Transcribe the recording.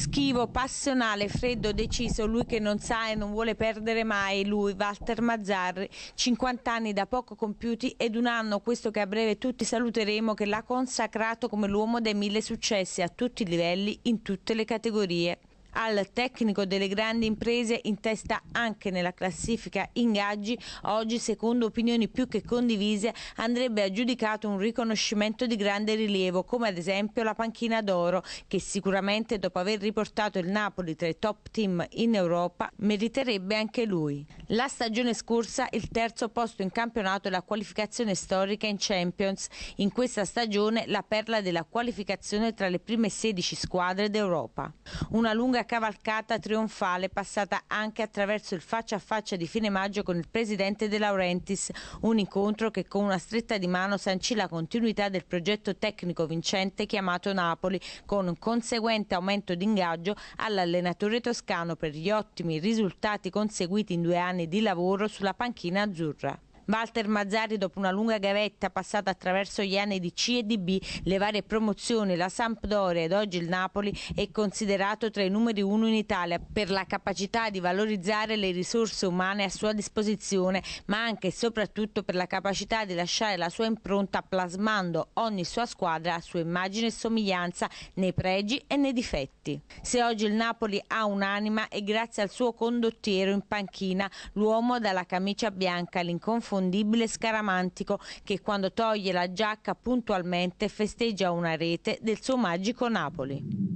Schivo, passionale, freddo, deciso, lui che non sa e non vuole perdere mai, lui, Walter Mazzarri, 50 anni da poco compiuti ed un anno, questo che a breve tutti saluteremo, che l'ha consacrato come l'uomo dei mille successi a tutti i livelli, in tutte le categorie. Al tecnico delle grandi imprese in testa anche nella classifica ingaggi, oggi secondo opinioni più che condivise andrebbe aggiudicato un riconoscimento di grande rilievo come ad esempio la panchina d'oro che sicuramente dopo aver riportato il Napoli tra i top team in Europa meriterebbe anche lui. La stagione scorsa il terzo posto in campionato e la qualificazione storica in Champions. In questa stagione la perla della qualificazione tra le prime 16 squadre d'Europa. Una lunga a cavalcata trionfale passata anche attraverso il faccia a faccia di fine maggio con il presidente De Laurentiis, un incontro che con una stretta di mano sancì la continuità del progetto tecnico vincente chiamato Napoli, con un conseguente aumento di ingaggio all'allenatore toscano per gli ottimi risultati conseguiti in due anni di lavoro sulla panchina azzurra. Walter Mazzari, dopo una lunga gavetta passata attraverso gli anni di C e di B, le varie promozioni, la Sampdoria ed oggi il Napoli, è considerato tra i numeri uno in Italia per la capacità di valorizzare le risorse umane a sua disposizione, ma anche e soprattutto per la capacità di lasciare la sua impronta plasmando ogni sua squadra a sua immagine e somiglianza nei pregi e nei difetti. Se oggi il Napoli ha un'anima è grazie al suo condottiero in panchina, l'uomo dalla camicia bianca, l'inconfondibile inconfondibile Scaramantico che quando toglie la giacca puntualmente festeggia una rete del suo magico Napoli.